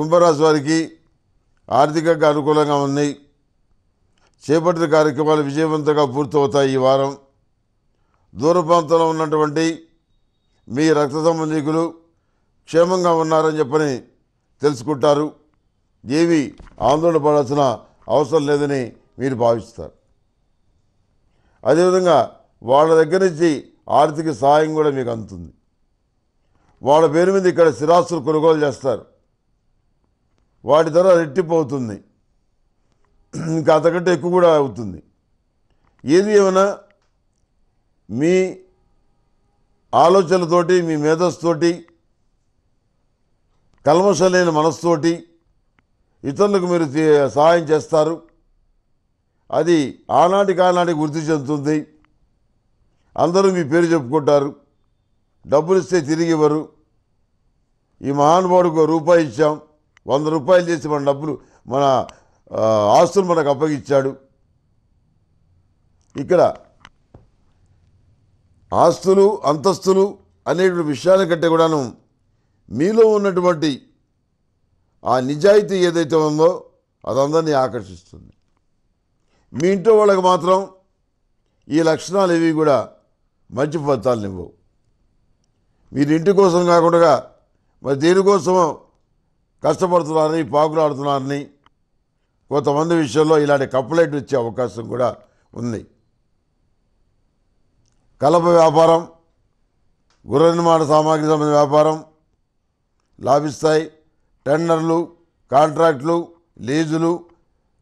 కుంభరాశి వారికి ఆర్థికంగా అనుకూలంగా ఉన్నాయి చేపట్టిన కార్యక్రమాలు విజయవంతంగా పూర్తవుతాయి ఈ వారం దూర ప్రాంతంలో ఉన్నటువంటి మీ రక్త సంబంధికులు క్షేమంగా ఉన్నారని చెప్పని తెలుసుకుంటారు ఏవి ఆందోళన పడాల్సిన అవసరం లేదని మీరు భావిస్తారు అదేవిధంగా వాళ్ళ దగ్గర నుంచి ఆర్థిక సహాయం కూడా మీకు అందుతుంది వాళ్ళ పేరు మీద ఇక్కడ స్థిరాస్తులు కొనుగోలు చేస్తారు వాటి ధర రెట్టిపోతుంది అవుతుంది ఇంకా అంతకంటే ఎక్కువ కూడా అవుతుంది ఏది ఏమైనా మీ ఆలోచనలతోటి మీ మేధస్సుతోటి లేని మనస్సుతోటి ఇతరులకు మీరు సహాయం చేస్తారు అది ఆనాటి కానాటి గుర్తి చెందుతుంది అందరూ మీ పేరు చెప్పుకుంటారు డబ్బులు ఇస్తే తిరిగి ఇవ్వరు ఈ మహానుభావుడికి రూపాయి ఇచ్చాం వంద రూపాయలు చేసి మన డబ్బులు మన ఆస్తులు మనకు అప్పగించాడు ఇక్కడ ఆస్తులు అంతస్తులు అనేటువంటి విషయాల కంటే కూడాను మీలో ఉన్నటువంటి ఆ నిజాయితీ ఏదైతే ఉందో అదందరినీ ఆకర్షిస్తుంది మీ ఇంట్లో వాళ్ళకి మాత్రం ఈ లక్షణాలు ఇవి కూడా మంచి ఫలితాలు ఇవ్వవు మీరు ఇంటి కోసం కాకుండా మరి దేనికోసమో కష్టపడుతున్నారని పాకులాడుతున్నారని కొంతమంది విషయంలో ఇలాంటి కంప్లైంట్ వచ్చే అవకాశం కూడా ఉంది కలప వ్యాపారం గృహ నిర్మాణ సామాగ్రి సంబంధించిన వ్యాపారం లాభిస్తాయి టెండర్లు కాంట్రాక్టులు లీజులు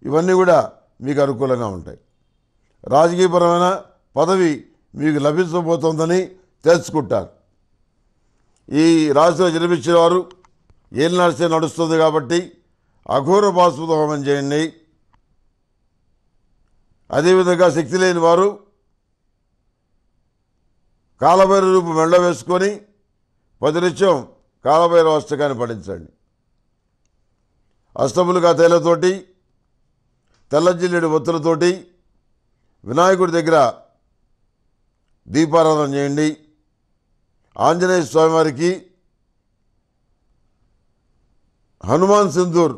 ఇవన్నీ కూడా మీకు అనుకూలంగా ఉంటాయి రాజకీయపరమైన పదవి మీకు లభించబోతోందని తెలుసుకుంటారు ఈ రాష్ట్రంలో జన్మించిన వారు ఏం నడిస్తే నడుస్తుంది కాబట్టి అఘోర బాసుతో హోమం చేయండి అదేవిధంగా శక్తి లేని వారు కాలభైర రూపు మెళ్ళ వేసుకొని నిత్యం కాలభైర అష్టకాన్ని పఠించండి అష్టములుగా తేలతోటి తెల్లజిల్లెడి ఒత్తులతోటి వినాయకుడి దగ్గర దీపారాధన చేయండి ఆంజనేయ స్వామివారికి హనుమాన్ సింధూర్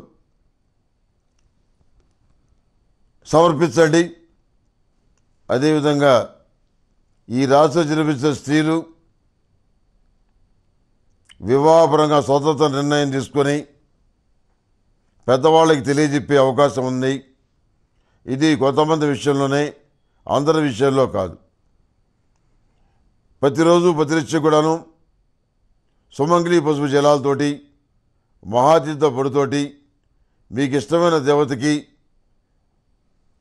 సమర్పించండి అదేవిధంగా ఈ రాష్ట్రం జన్మించిన స్త్రీలు వివాహపరంగా స్వతంత్ర నిర్ణయం తీసుకొని పెద్దవాళ్ళకి తెలియజెప్పే అవకాశం ఉంది ఇది కొంతమంది విషయంలోనే అందరి విషయంలో కాదు ప్రతిరోజు ప్రతినిత్యం కూడాను సుమంగిలి పసుపు జలాలతోటి మహాతీర్థ పొడితోటి మీకు ఇష్టమైన దేవతకి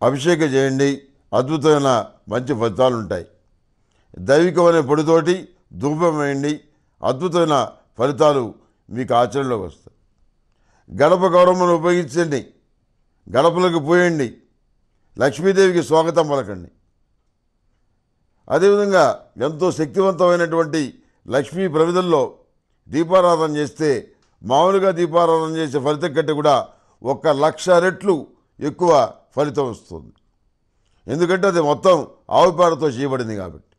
అభిషేకం చేయండి అద్భుతమైన మంచి ఫలితాలు ఉంటాయి దైవికమైన పొడితోటి ధూపం వేయండి అద్భుతమైన ఫలితాలు మీకు ఆచరణలోకి వస్తాయి గడప గౌరమ్మను ఉపయోగించండి గడపలకు పోయండి లక్ష్మీదేవికి స్వాగతం పలకండి అదేవిధంగా ఎంతో శక్తివంతమైనటువంటి లక్ష్మీ ప్రవిధల్లో దీపారాధన చేస్తే మామూలుగా దీపారాధన చేసే ఫలితం కంటే కూడా ఒక లక్ష రెట్లు ఎక్కువ ఫలితం వస్తుంది ఎందుకంటే అది మొత్తం ఆవుపాడతో చేయబడింది కాబట్టి